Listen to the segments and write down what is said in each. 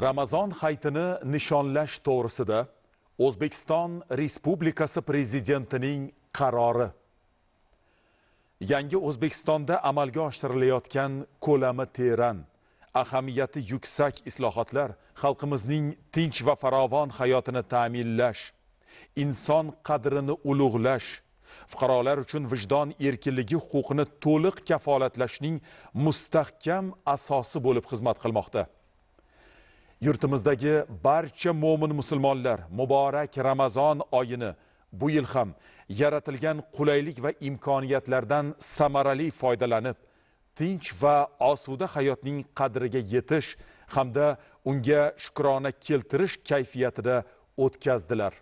ramazon hayitini nishonlash to'g'risida o'zbekiston respublikasi prezidentining qarori yangi o'zbekistonda amalga oshirilayotgan ko'lami teran ahamiyati yuksak islohotlar xalqimizning tinch va farovon hayotini ta'minlash inson qadrini ulug'lash fuqarolar uchun vijdon erkinligi huquqini to'liq kafolatlashning mustahkam asosi bo'lib xizmat qilmoqda yurtimizdagi barcha mo'min musulmonlar muborak ramazon oyini bu yil ham yaratilgan qulaylik va imkoniyatlardan samarali foydalanib tinch va osuda hayotning qadriga yetish hamda unga shukrona keltirish kayfiyatida o'tkazdilar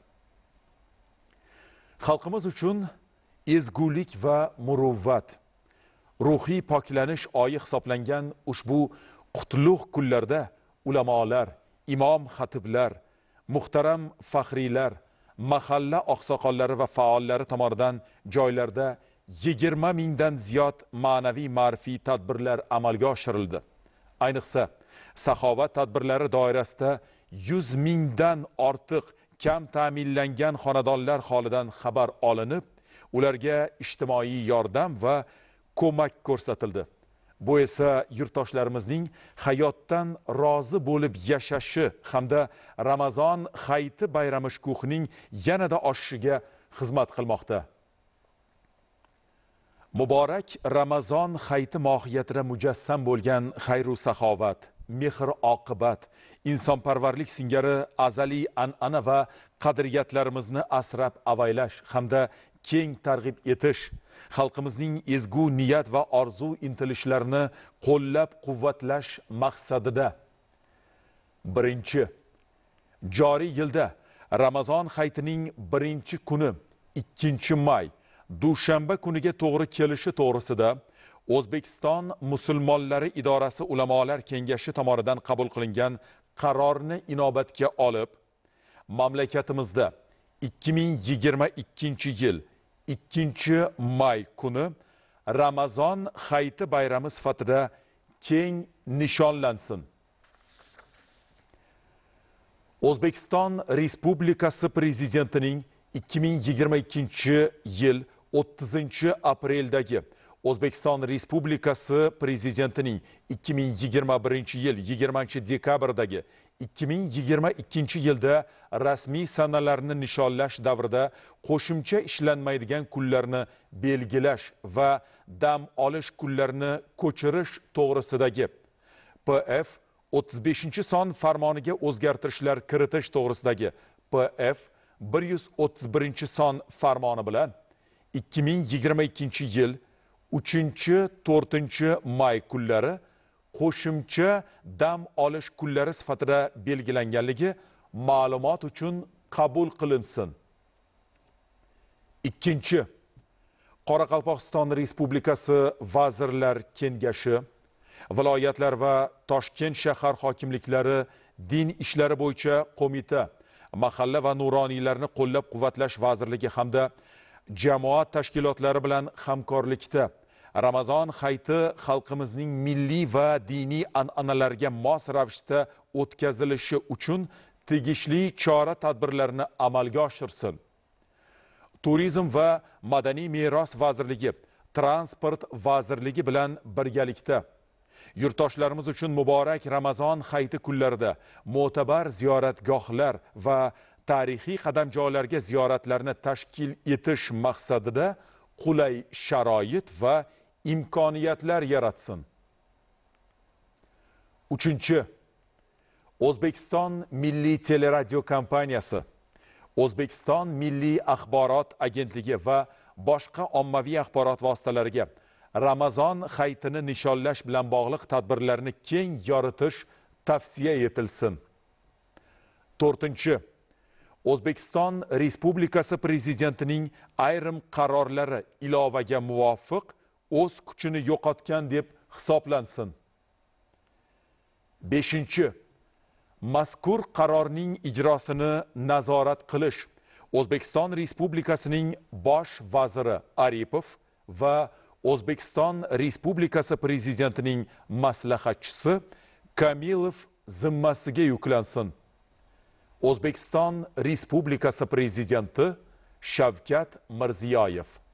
xalqimiz uchun ezgulik va muruvvat ruhiy poklanish oyi hisoblangan ushbu qutlug' kunlarda ulamolar imom xatiblar muhtaram faxriylar mahalla oqsoqollari va faollari tomonidan joylarda yigirma mingdan ziyod ma'naviy ma'rifiy tadbirlar amalga oshirildi ayniqsa saxovat tadbirlari doirasida yuz mingdan ortiq kam ta'minlangan xonadonlar holidan xabar olinib ularga ijtimoiy yordam va ko'mak ko'rsatildi bu esa yurtdoshlarimizning hayotdan rozi bo'lib yashashi hamda ramazon hayiti bayrami shukuhining yanada oshishiga xizmat qilmoqda muborak ramazon hayiti mohiyatida mujassam bo'lgan xayru saxovat mehr oqibat insonparvarlik singari azaliy an'ana va qadriyatlarimizni asrab avaylash hamda keng targ'ib etish xalqimizning ezgu niyat va orzu intilishlarini qo'llab quvvatlash maqsadida birinchi joriy yilda ramazon hayitining birinchi kuni ikkinchi may dushanba kuniga to'g'ri kelishi to'g'risida O'zbekiston musulmonlari idorasi ulamolar kengashi tomonidan qabul qilingan qarorni inobatga olib, mamlakatimizda 2022 yil 2 may kuni Ramazon hayiti bayrami sifatida keng nishonlansin. O'zbekiston Respublikasi prezidentining 2022 yil 30 apreldagi o'zbekiston respublikasi prezidentining 2021 yil 20 dekabrdagi 2022 yilda rasmiy sanalarni nishonlash davrida qo'shimcha ishlanmaydigan kunlarni belgilash va dam olish kunlarini ko'chirish to'g'risidagi pf 35 son farmoniga o'zgartirishlar kiritish to'g'risidagi pf 131 son farmoni bilan 2022 yil uchinchi to'rtinchi may kunlari qo'shimcha dam olish kunlari sifatida belgilanganligi ma'lumot uchun qabul qilinsin ikkinchi qoraqalpog'iston respublikasi vazirlar kengashi viloyatlar va toshkent shahar hokimliklari din ishlari bo'yicha qo'mita mahalla va nuroniylarni qo'llab quvvatlash vazirligi hamda jamoat tashkilotlari bilan hamkorlikda ramazon hayiti xalqimizning milliy va diniy an'analarga mos ravishda o'tkazilishi uchun tegishli chora tadbirlarni amalga oshirsin turizm va madaniy meros vazirligi transport vazirligi bilan birgalikda yurtdoshlarimiz uchun muborak ramazon hayiti kunlarida mo'tabar ziyoratgohlar va tarixiy qadamjolarga ziyoratlarni tashkil etish maqsadida qulay sharoit va imkoniyatlar yaratsin uchinchi o'zbekiston milliy teleradio kompaniyasi o'zbekiston milliy axborot agentligi va boshqa ommaviy axborot vositalariga ramazon hayitini nishonlash bilan bog'liq tadbirlarni keng yoritish tavsiya etilsin to'rtinchi o'zbekiston respublikasi prezidentining ayrim qarorlari ilovaga muvofiq o'z kuchini yo'qotgan deb hisoblansin 5. mazkur qarorning ijrosini nazorat qilish o'zbekiston respublikasining bosh vaziri aripov va o'zbekiston respublikasi prezidentining maslahatchisi kamilov zimmasiga yuklansin o'zbekiston respublikasi prezidenti shavkat mirziyoyev